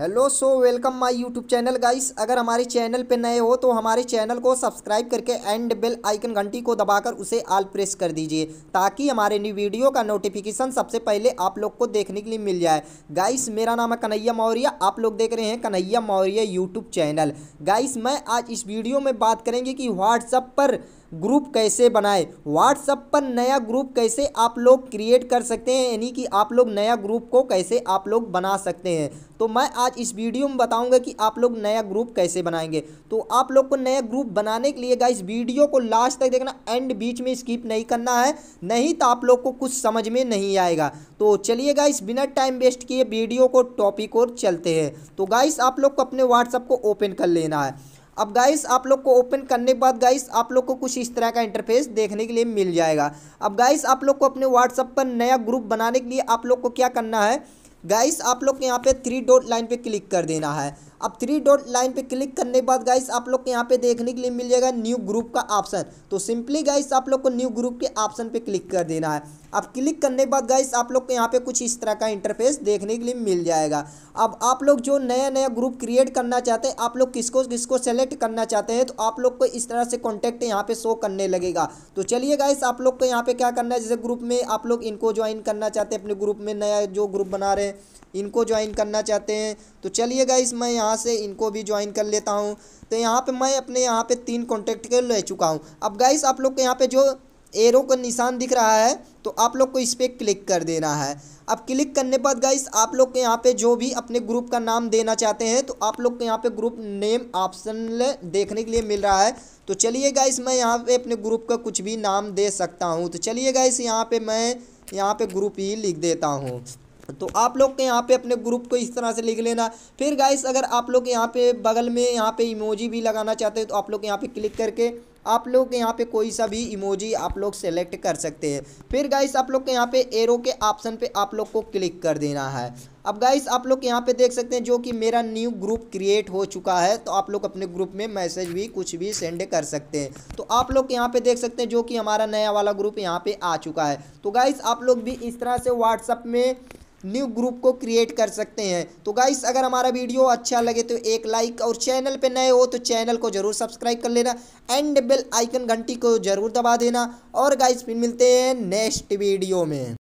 hello so welcome my YouTube channel guys अगर हमारे channel पे नए हो तो हमारे चैनल को सब्सक्राइब करके एंड बेल आइकन घंटी को दबाकर उसे आल प्रेस कर दीजिए ताकि हमारे न्यू वीडियो का नोटिफिकेशन सबसे पहले आप लोग को देखने के लिए मिल जाए गाइस मेरा नाम है कन्हैया मौर्य आप लोग देख रहे हैं Kanhaiya Maurya YouTube channel guys मैं आज इस वीडियो में बात करेंगे कि व्हाट्सअप पर ग्रुप कैसे बनाए व्हाट्सअप पर नया ग्रुप कैसे आप लोग क्रिएट कर सकते हैं यानी कि आप लोग नया ग्रुप को कैसे आप लोग बना सकते हैं तो मैं आज इस वीडियो में बताऊंगा कि आप लोग नया ग्रुप कैसे बनाएंगे तो आप लोग को नया ग्रुप बनाने के लिए गाइस वीडियो को लास्ट तक देखना एंड बीच में स्किप नहीं करना है नहीं तो आप लोग को कुछ समझ में नहीं आएगा तो चलिए इस बिना टाइम वेस्ट किए वीडियो को टॉपिक और चलते हैं तो गाइस आप लोग को अपने व्हाट्सअप को ओपन कर लेना है अब गाइस आप लोग को ओपन करने के बाद गाइस आप लोग को कुछ इस तरह का इंटरफेस देखने के लिए मिल जाएगा अब गाइस आप लोग को अपने व्हाट्सअप पर नया ग्रुप बनाने के लिए आप लोग को क्या करना है गाइस आप लोग यहाँ पे थ्री डॉट लाइन पे क्लिक कर देना है अब थ्री डॉट लाइन पे क्लिक करने के बाद गाइस आप लोग को यहाँ पे देखने के लिए मिल जाएगा न्यू ग्रुप का ऑप्शन तो सिंपली गाइस आप लोग को न्यू ग्रुप के ऑप्शन पे क्लिक कर देना है अब क्लिक करने के बाद गाइस आप लोग को यहाँ पे कुछ इस तरह का इंटरफेस देखने के लिए मिल जाएगा अब आप लोग जो नया नया ग्रुप क्रिएट करना चाहते हैं आप लोग किसको किसको सेलेक्ट करना चाहते हैं तो आप लोग को इस तरह से कॉन्टैक्ट यहाँ पे शो करने लगेगा तो चलिए गाइस आप लोग को यहाँ पे क्या करना है जैसे ग्रुप में आप लोग इनको ज्वाइन करना चाहते हैं अपने ग्रुप में नया जो ग्रुप बना रहे हैं इनको ज्वाइन करना चाहते हैं तो चलिए गाइस मैं यहाँ यहाँ से इनको भी ज्वाइन कर लेता हूँ तो यहाँ पे मैं अपने यहाँ पे तीन कॉन्टैक्ट के ले चुका हूँ अब गाइस आप लोग को यहाँ पे जो एरो का निशान दिख रहा है तो आप लोग को इस पर क्लिक कर देना है अब क्लिक करने बाद गाइस आप लोग के यहाँ पे जो भी अपने ग्रुप का नाम देना चाहते हैं तो आप लोग के यहाँ पे ग्रुप नेम ऑप्शन देखने के लिए मिल रहा है तो चलिए गाइस मैं यहाँ पे अपने ग्रुप का कुछ भी नाम दे सकता हूँ तो चलिए गाइस यहाँ पे मैं यहाँ पे ग्रुप ही लिख देता हूँ तो आप लोग के यहाँ पे अपने ग्रुप को इस तरह से लिख लेना फिर गाइस अगर आप लोग यहाँ पे बगल में यहाँ पे इमोजी भी लगाना चाहते हैं तो आप लोग यहाँ पे क्लिक करके आप लोग के यहाँ पे कोई सा भी इमोजी आप लोग सेलेक्ट कर सकते हैं फिर गाइस आप लोग के यहाँ पे एरो के ऑप्शन पे आप लोग को क्लिक कर देना है अब गाइस आप लोग यहाँ पे देख सकते हैं जो कि मेरा न्यू ग्रुप क्रिएट हो चुका है तो आप लोग अपने ग्रुप में मैसेज भी कुछ भी सेंड कर सकते हैं तो आप लोग यहाँ पे देख सकते हैं जो कि हमारा नया वाला ग्रुप यहाँ पे आ चुका है तो गाइस आप लोग भी इस तरह से व्हाट्सअप में न्यू ग्रुप को क्रिएट कर सकते हैं तो गाइस अगर हमारा वीडियो अच्छा लगे तो एक लाइक और चैनल पे नए हो तो चैनल को जरूर सब्सक्राइब कर लेना एंड बेल आइकन घंटी को जरूर दबा देना और गाइस फिर मिलते हैं नेक्स्ट वीडियो में